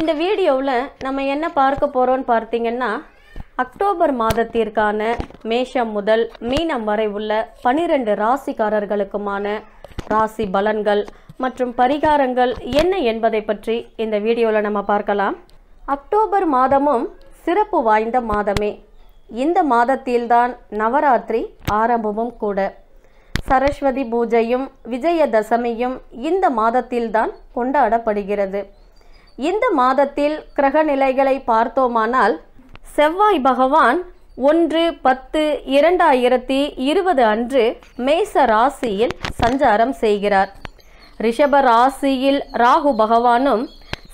இந்த வீடியோவில் நம்ம என்ன பார்க்க போகிறோன்னு பார்த்தீங்கன்னா அக்டோபர் மாதத்திற்கான மேஷம் முதல் மீனம் வரை உள்ள பனிரெண்டு ராசிக்காரர்களுக்குமான ராசி பலன்கள் மற்றும் பரிகாரங்கள் என்ன என்பதை பற்றி இந்த வீடியோவில் நம்ம பார்க்கலாம் அக்டோபர் மாதமும் சிறப்பு வாய்ந்த மாதமே இந்த மாதத்தில்தான் நவராத்திரி ஆரம்பமும் கூட சரஸ்வதி பூஜையும் விஜயதசமியும் இந்த மாதத்தில்தான் கொண்டாடப்படுகிறது இந்த மாதத்தில் கிரக நிலைகளை பார்த்தோமானால் செவ்வாய் பகவான் ஒன்று பத்து இரண்டாயிரத்தி இருபது அன்று மேச ராசியில் சஞ்சாரம் செய்கிறார் ரிஷப ராசியில் ராகு பகவானும்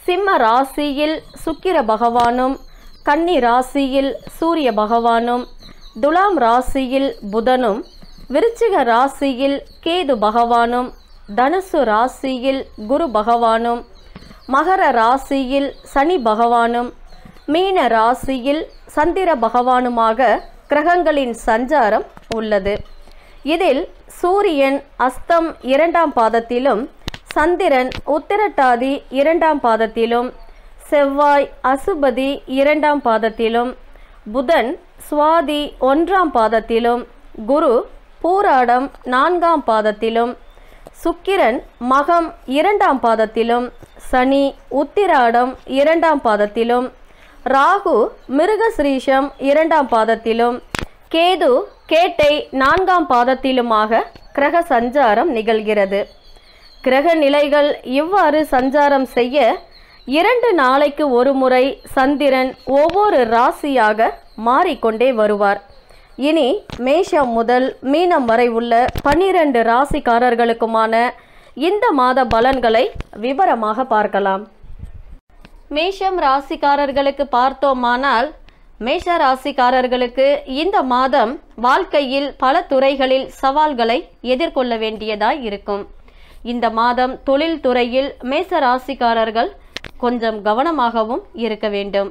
சிம்ம ராசியில் சுக்கிர பகவானும் கன்னி ராசியில் சூரிய பகவானும் துலாம் ராசியில் புதனும் விருச்சிக ராசியில் கேது பகவானும் தனுசு ராசியில் குரு பகவானும் மகர ராசியில் சனி பகவானும் மீன ராசியில் சந்திர பகவானுமாக கிரகங்களின் சஞ்சாரம் உள்ளது இதில் சூரியன் அஸ்தம் இரண்டாம் பாதத்திலும் சந்திரன் உத்திரட்டாதி இரண்டாம் பாதத்திலும் செவ்வாய் அசுபதி இரண்டாம் பாதத்திலும் புதன் சுவாதி ஒன்றாம் பாதத்திலும் குரு பூராடம் நான்காம் பாதத்திலும் சுக்கிரன் மகம் இரண்டாம் பாதத்திலும் சனி உத்திராடம் இரண்டாம் பாதத்திலும் ராகு மிருகஸ்ரீஷம் இரண்டாம் பாதத்திலும் கேது கேட்டை நான்காம் பாதத்திலுமாக கிரக சஞ்சாரம் நிகழ்கிறது கிரக நிலைகள் இவ்வாறு சஞ்சாரம் செய்ய இரண்டு நாளைக்கு ஒரு முறை சந்திரன் ஒவ்வொரு ராசியாக மாறிக்கொண்டே வருவார் இனி மேஷம் முதல் மீனம் வரை உள்ள பன்னிரண்டு ராசிக்காரர்களுக்குமான இந்த மாத பலன்களை விவரமாக பார்க்கலாம் மேஷம் ராசிக்காரர்களுக்கு பார்த்தோமானால் மேஷ ராசிக்காரர்களுக்கு இந்த மாதம் வாழ்க்கையில் பல துறைகளில் சவால்களை எதிர்கொள்ள வேண்டியதாய் இருக்கும் இந்த மாதம் தொழில் துறையில் மேஷ ராசிக்காரர்கள் கொஞ்சம் கவனமாகவும் இருக்க வேண்டும்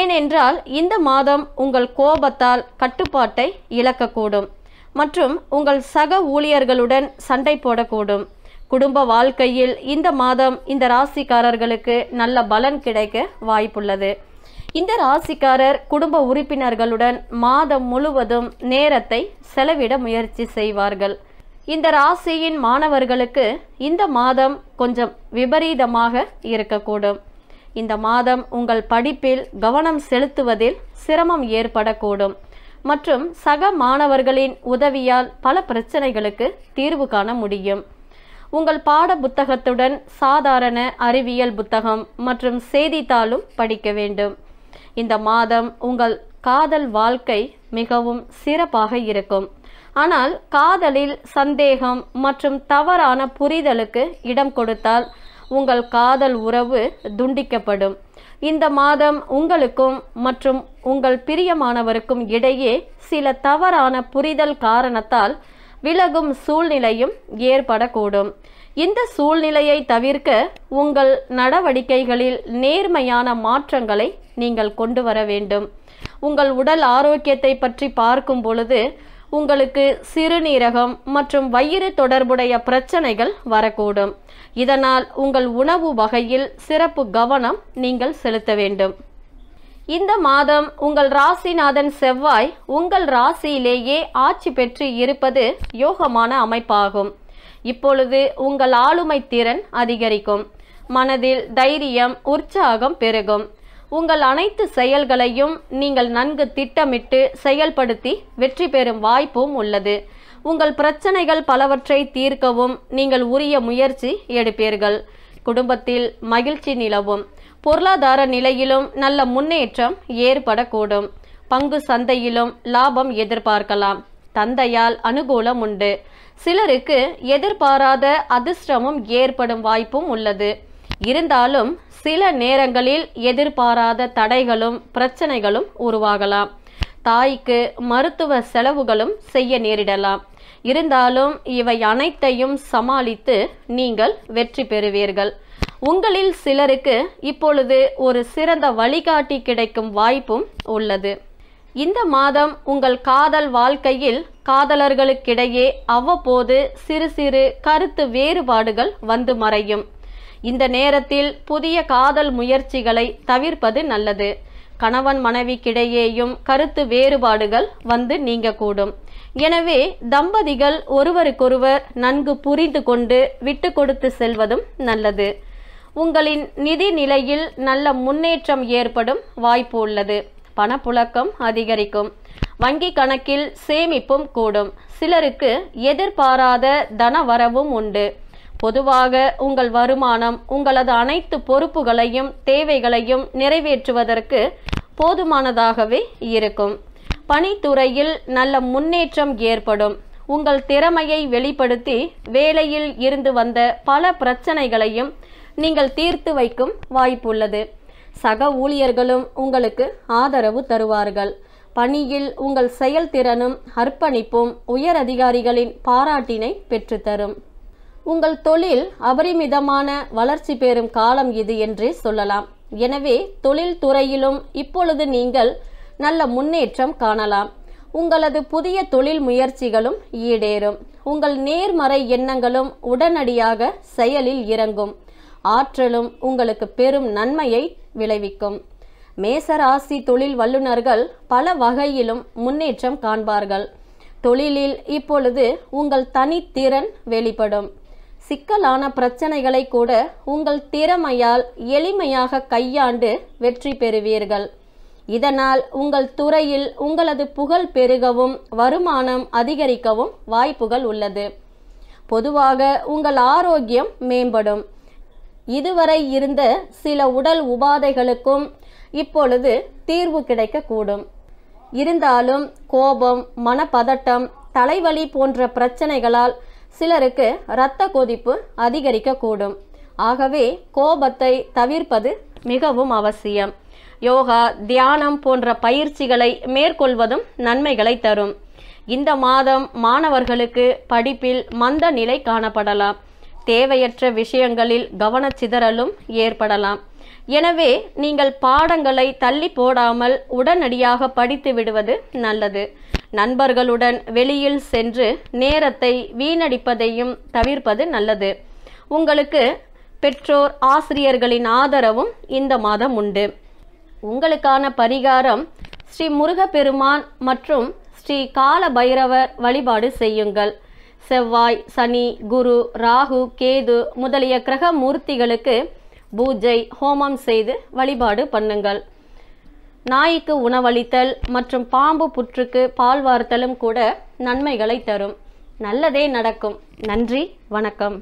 ஏனென்றால் இந்த மாதம் உங்கள் கோபத்தால் கட்டுப்பாட்டை இழக்கக்கூடும் மற்றும் உங்கள் சக ஊழியர்களுடன் சண்டை போடக்கூடும் குடும்ப வாழ்க்கையில் இந்த மாதம் இந்த ராசிக்காரர்களுக்கு நல்ல பலன் கிடைக்க வாய்ப்புள்ளது இந்த ராசிக்காரர் குடும்ப உறுப்பினர்களுடன் மாதம் முழுவதும் நேரத்தை செலவிட முயற்சி செய்வார்கள் இந்த ராசியின் மாணவர்களுக்கு இந்த மாதம் கொஞ்சம் விபரீதமாக இருக்கக்கூடும் இந்த மாதம் உங்கள் படிப்பில் கவனம் செலுத்துவதில் சிரமம் ஏற்படக்கூடும் மற்றும் சக மாணவர்களின் உதவியால் பல பிரச்சனைகளுக்கு தீர்வு காண முடியும் உங்கள் பாட புத்தகத்துடன் சாதாரண அறிவியல் புத்தகம் மற்றும் செய்தித்தாளும் படிக்க வேண்டும் இந்த மாதம் உங்கள் காதல் வாழ்க்கை மிகவும் சிறப்பாக இருக்கும் ஆனால் காதலில் சந்தேகம் மற்றும் தவறான புரிதலுக்கு இடம் கொடுத்தால் உங்கள் காதல் உறவு துண்டிக்கப்படும் இந்த மாதம் உங்களுக்கும் மற்றும் உங்கள் பிரியமானவருக்கும் இடையே சில தவறான புரிதல் காரணத்தால் விலகும் சூழ்நிலையும் ஏற்படக்கூடும் இந்த சூழ்நிலையை தவிர்க்க உங்கள் நடவடிக்கைகளில் நேர்மையான மாற்றங்களை நீங்கள் கொண்டு வர வேண்டும் உங்கள் உடல் ஆரோக்கியத்தை பற்றி பார்க்கும் பொழுது உங்களுக்கு சிறுநீரகம் மற்றும் வயிறு தொடர்புடைய பிரச்சனைகள் வரக்கூடும் இதனால் உங்கள் உணவு வகையில் சிறப்பு கவனம் நீங்கள் செலுத்த வேண்டும் இந்த மாதம் உங்கள் ராசிநாதன் செவ்வாய் உங்கள் ராசியிலேயே ஆட்சி பெற்று இருப்பது யோகமான அமைப்பாகும் இப்பொழுது உங்கள் ஆளுமை திறன் அதிகரிக்கும் மனதில் தைரியம் உற்சாகம் பெருகும் உங்கள் அனைத்து செயல்களையும் நீங்கள் நன்கு திட்டமிட்டு செயல்படுத்தி வெற்றி பெறும் வாய்ப்பும் உள்ளது உங்கள் பிரச்சனைகள் பலவற்றை தீர்க்கவும் நீங்கள் உரிய முயற்சி எடுப்பீர்கள் குடும்பத்தில் மகிழ்ச்சி நிலவும் பொருளாதார நிலையிலும் நல்ல முன்னேற்றம் ஏற்படக்கூடும் பங்கு சந்தையிலும் லாபம் எதிர்பார்க்கலாம் தந்தையால் அனுகூலம் உண்டு சிலருக்கு எதிர்பாராத அதிர்ஷ்டமும் ஏற்படும் வாய்ப்பும் உள்ளது இருந்தாலும் சில நேரங்களில் எதிர்பாராத தடைகளும் பிரச்சனைகளும் உருவாகலாம் தாய்க்கு மருத்துவ செலவுகளும் செய்ய நேரிடலாம் இருந்தாலும் இவை அனைத்தையும் சமாளித்து நீங்கள் வெற்றி பெறுவீர்கள் உங்களில் சிலருக்கு இப்பொழுது ஒரு சிறந்த வழிகாட்டி கிடைக்கும் வாய்ப்பும் உள்ளது இந்த மாதம் உங்கள் காதல் வாழ்க்கையில் காதலர்களுக்கிடையே அவ்வப்போது சிறு சிறு கருத்து வேறுபாடுகள் வந்து மறையும் இந்த நேரத்தில் புதிய காதல் முயற்சிகளை தவிர்ப்பது நல்லது கணவன் மனைவிக்கிடையேயும் கருத்து வேறுபாடுகள் வந்து நீங்கக்கூடும் எனவே தம்பதிகள் ஒருவருக்கொருவர் நன்கு புரிந்து கொண்டு விட்டு கொடுத்து செல்வதும் நல்லது உங்களின் நிதி நிலையில் நல்ல முன்னேற்றம் ஏற்படும் வாய்ப்பு உள்ளது பணப்புழக்கம் அதிகரிக்கும் வங்கி கணக்கில் சேமிப்பும் கூடும் சிலருக்கு எதிர்பாராத தன வரவும் உண்டு பொதுவாக உங்கள் வருமானம் உங்களது அனைத்து பொறுப்புகளையும் தேவைகளையும் நிறைவேற்றுவதற்கு போதுமானதாகவே இருக்கும் பணித்துறையில் நல்ல முன்னேற்றம் ஏற்படும் உங்கள் திறமையை வெளிப்படுத்தி வேலையில் இருந்து வந்த பல பிரச்சனைகளையும் நீங்கள் தீர்த்து வைக்கும் வாய்ப்புள்ளது சக ஊழியர்களும் உங்களுக்கு ஆதரவு தருவார்கள் பணியில் உங்கள் செயல்திறனும் அர்ப்பணிப்பும் உயர் அதிகாரிகளின் பாராட்டினை பெற்றுத்தரும் உங்கள் தொழில் அபரிமிதமான வளர்ச்சி பெறும் காலம் இது என்றே சொல்லலாம் எனவே தொழில் துறையிலும் இப்பொழுது நீங்கள் நல்ல முன்னேற்றம் காணலாம் உங்களது புதிய தொழில் முயற்சிகளும் ஈடேறும் உங்கள் நேர்மறை எண்ணங்களும் உடனடியாக செயலில் இறங்கும் ஆற்றலும் உங்களுக்கு பெரும் நன்மையை விளைவிக்கும் மேசராசி தொழில் வல்லுநர்கள் பல வகையிலும் முன்னேற்றம் காண்பார்கள் தொழிலில் இப்பொழுது உங்கள் தனித்திறன் வெளிப்படும் சிக்கலான பிரச்சனைகளை கூட உங்கள் திறமையால் எளிமையாக கையாண்டு வெற்றி பெறுவீர்கள் இதனால் உங்கள் துறையில் உங்களது புகழ் பெருகவும் வருமானம் அதிகரிக்கவும் வாய்ப்புகள் உள்ளது பொதுவாக உங்கள் ஆரோக்கியம் மேம்படும் இதுவரை இருந்த சில உடல் உபாதைகளுக்கும் இப்பொழுது தீர்வு கிடைக்கக்கூடும் இருந்தாலும் கோபம் மனப்பதட்டம் தலைவலி போன்ற பிரச்சனைகளால் சிலருக்கு இரத்த கொதிப்பு அதிகரிக்கக்கூடும் ஆகவே கோபத்தை தவிர்ப்பது மிகவும் அவசியம் யோகா தியானம் போன்ற பயிற்சிகளை மேற்கொள்வதும் நன்மைகளை தரும் இந்த மாதம் மாணவர்களுக்கு படிப்பில் மந்த நிலை காணப்படலாம் தேவையற்ற விஷயங்களில் கவனச்சிதறலும் ஏற்படலாம் எனவே நீங்கள் பாடங்களை தள்ளி போடாமல் உடனடியாக படித்து விடுவது நல்லது நண்பர்களுடன் வெளியில் சென்று நேரத்தை வீணடிப்பதையும் தவிர்ப்பது நல்லது உங்களுக்கு பெற்றோர் ஆசிரியர்களின் ஆதரவும் இந்த மாதம் உண்டு உங்களுக்கான பரிகாரம் ஸ்ரீ முருகப்பெருமான் மற்றும் ஸ்ரீ கால பைரவர் வழிபாடு செய்யுங்கள் செவ்வாய் சனி குரு ராகு கேது முதலிய கிரக மூர்த்திகளுக்கு பூஜை ஹோமம் செய்து வழிபாடு பண்ணுங்கள் நாய்க்கு உணவளித்தல் மற்றும் பாம்பு புற்றுக்கு பால் வார்த்தலும் கூட நன்மைகளை தரும் நல்லதே நடக்கும் நன்றி வணக்கம்